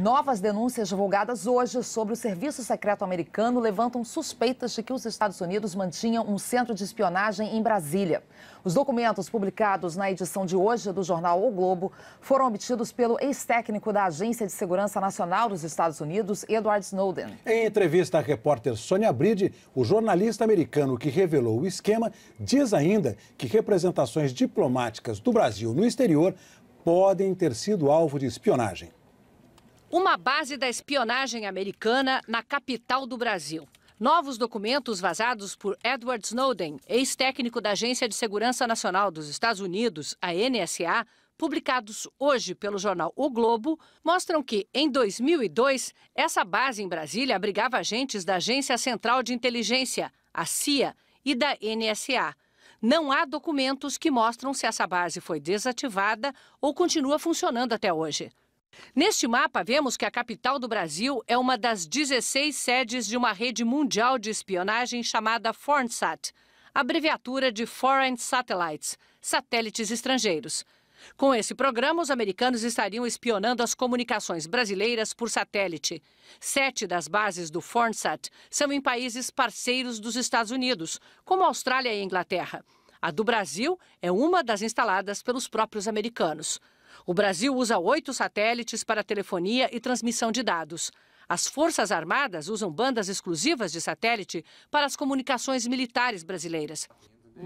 Novas denúncias divulgadas hoje sobre o Serviço Secreto Americano levantam suspeitas de que os Estados Unidos mantinham um centro de espionagem em Brasília. Os documentos publicados na edição de hoje do jornal O Globo foram obtidos pelo ex-técnico da Agência de Segurança Nacional dos Estados Unidos, Edward Snowden. Em entrevista à repórter Sônia Bride, o jornalista americano que revelou o esquema diz ainda que representações diplomáticas do Brasil no exterior podem ter sido alvo de espionagem. Uma base da espionagem americana na capital do Brasil. Novos documentos vazados por Edward Snowden, ex-técnico da Agência de Segurança Nacional dos Estados Unidos, a NSA, publicados hoje pelo jornal O Globo, mostram que, em 2002, essa base em Brasília abrigava agentes da Agência Central de Inteligência, a CIA, e da NSA. Não há documentos que mostram se essa base foi desativada ou continua funcionando até hoje. Neste mapa, vemos que a capital do Brasil é uma das 16 sedes de uma rede mundial de espionagem chamada FornSat, abreviatura de Foreign Satellites, satélites estrangeiros. Com esse programa, os americanos estariam espionando as comunicações brasileiras por satélite. Sete das bases do FornSat são em países parceiros dos Estados Unidos, como Austrália e Inglaterra. A do Brasil é uma das instaladas pelos próprios americanos. O Brasil usa oito satélites para telefonia e transmissão de dados. As Forças Armadas usam bandas exclusivas de satélite para as comunicações militares brasileiras.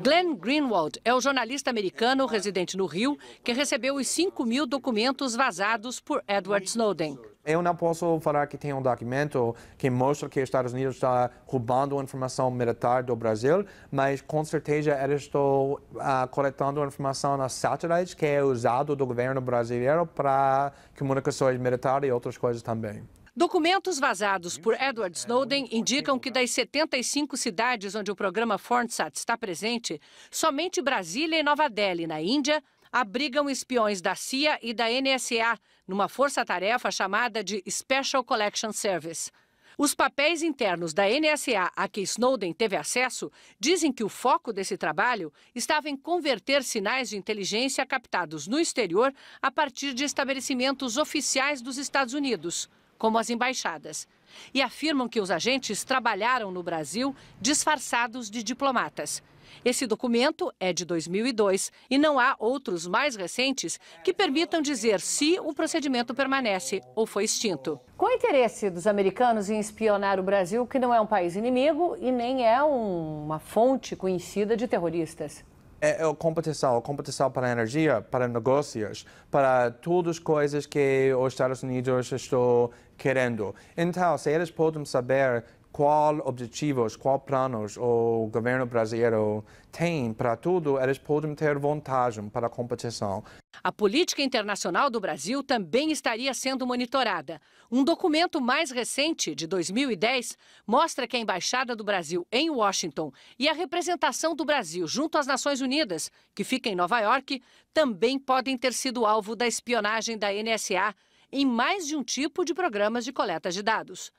Glenn Greenwald é o jornalista americano residente no Rio que recebeu os 5 mil documentos vazados por Edward Snowden. Eu não posso falar que tem um documento que mostra que os Estados Unidos está roubando informação militar do Brasil, mas com certeza eles estão uh, coletando informação na satélite que é usado do governo brasileiro para comunicações militares e outras coisas também. Documentos vazados por Edward Snowden indicam que das 75 cidades onde o programa Fornsat está presente, somente Brasília e Nova Delhi, na Índia, abrigam espiões da CIA e da NSA numa força-tarefa chamada de Special Collection Service. Os papéis internos da NSA a que Snowden teve acesso dizem que o foco desse trabalho estava em converter sinais de inteligência captados no exterior a partir de estabelecimentos oficiais dos Estados Unidos, como as embaixadas. E afirmam que os agentes trabalharam no Brasil disfarçados de diplomatas. Esse documento é de 2002 e não há outros mais recentes que permitam dizer se o procedimento permanece ou foi extinto. Com o interesse dos americanos em espionar o Brasil, que não é um país inimigo e nem é um, uma fonte conhecida de terroristas. É, a competição, competição para energia, para negócios, para todas as coisas que os Estados Unidos estão querendo. Então, se eles podem saber qual objetivos, qual planos o governo brasileiro tem para tudo, eles podem ter vantagem para a competição. A política internacional do Brasil também estaria sendo monitorada. Um documento mais recente, de 2010, mostra que a Embaixada do Brasil em Washington e a representação do Brasil junto às Nações Unidas, que fica em Nova York, também podem ter sido alvo da espionagem da NSA em mais de um tipo de programas de coleta de dados.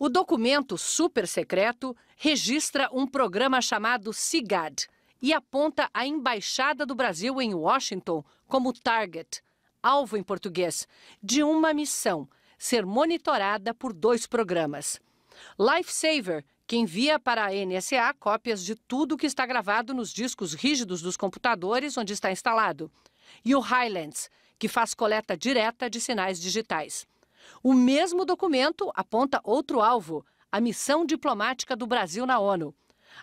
O documento super secreto registra um programa chamado CIGAD e aponta a Embaixada do Brasil em Washington como target, alvo em português, de uma missão ser monitorada por dois programas. Lifesaver, que envia para a NSA cópias de tudo que está gravado nos discos rígidos dos computadores onde está instalado, e o Highlands, que faz coleta direta de sinais digitais. O mesmo documento aponta outro alvo, a missão diplomática do Brasil na ONU.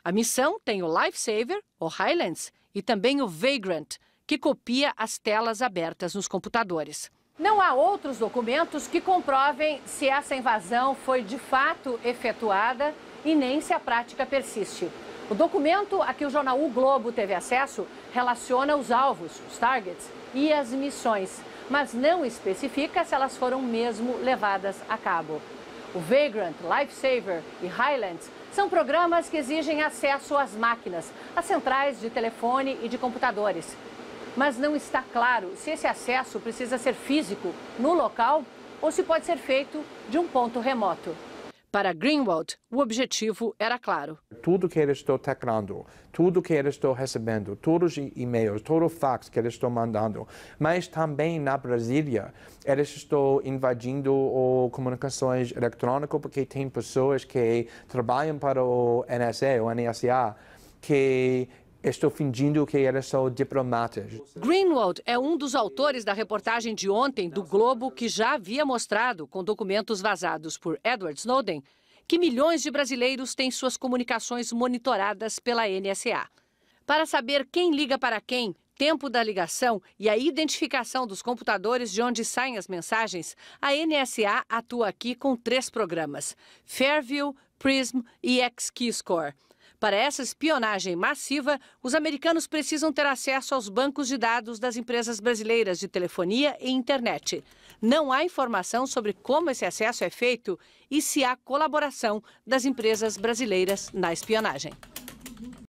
A missão tem o Lifesaver, o Highlands e também o Vagrant, que copia as telas abertas nos computadores. Não há outros documentos que comprovem se essa invasão foi de fato efetuada e nem se a prática persiste. O documento a que o jornal O Globo teve acesso relaciona os alvos, os targets e as missões mas não especifica se elas foram mesmo levadas a cabo. O Vagrant, Lifesaver e Highlands são programas que exigem acesso às máquinas, às centrais de telefone e de computadores. Mas não está claro se esse acesso precisa ser físico, no local, ou se pode ser feito de um ponto remoto. Para Greenwald, o objetivo era claro. Tudo que eles estão teclando, tudo que eles estão recebendo, todos os e-mails, todo o fax que eles estão mandando, mas também na Brasília, eles estão invadindo o comunicações eletrônicas porque tem pessoas que trabalham para o NSA, o NSA, que Estou fingindo que elas são diplomatas. Greenwald é um dos autores da reportagem de ontem do Globo que já havia mostrado, com documentos vazados por Edward Snowden, que milhões de brasileiros têm suas comunicações monitoradas pela NSA. Para saber quem liga para quem, tempo da ligação e a identificação dos computadores de onde saem as mensagens, a NSA atua aqui com três programas: Fairview, Prism e XKeyscore. Para essa espionagem massiva, os americanos precisam ter acesso aos bancos de dados das empresas brasileiras de telefonia e internet. Não há informação sobre como esse acesso é feito e se há colaboração das empresas brasileiras na espionagem.